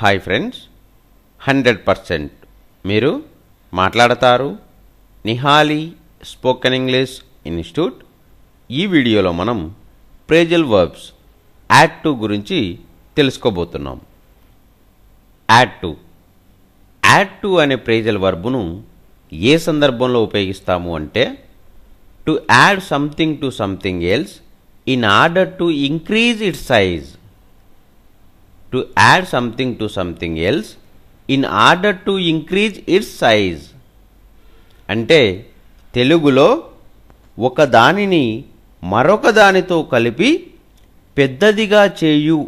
hi friends hundred percent మీరు మాట్లాడతారు నిహాలి spoken English institute ఈ వీడియోలో మనం ప్రేజల్ వర్బ్స్ యాడ్ టు గురించి తెలుసుకోబోతున్నాం యాడ్ టు యాడ్ టు అనే ప్రేజల్ వర్బును ఏ సందర్భంలో ఉపయోగిస్తాము అంటే to add something to something else in order to increase it size to add something to something else in order to increase its size అంటే తెలుగులో ఒక దానిని మరొక దానితో కలిపి పెద్దదిగా చేయు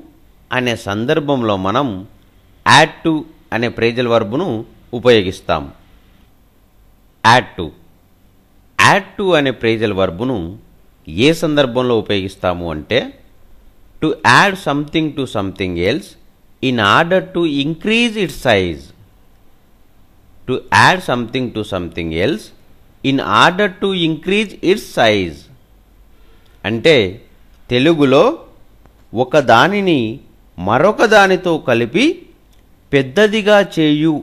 అనే సందర్భంలో మనం యాడ్ టు అనే ప్రేజల్ వర్బును ఉపయోగిస్తాం యాడ్ టు యాడ్ టు అనే ప్రేజల్ వర్బును ఏ సందర్భంలో ఉపయోగిస్తాము అంటే to add something to something else in order to increase its size to add something to something else in order to increase its size అంటే తెలుగులో ఒక దానిని మరొక దానితో కలిపి పెద్దదిగా చేయు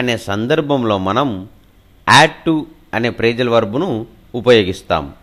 అనే సందర్భంలో మనం యాడ్ టు అనే ప్రేజల వర్బును ఉపయోగిస్తాము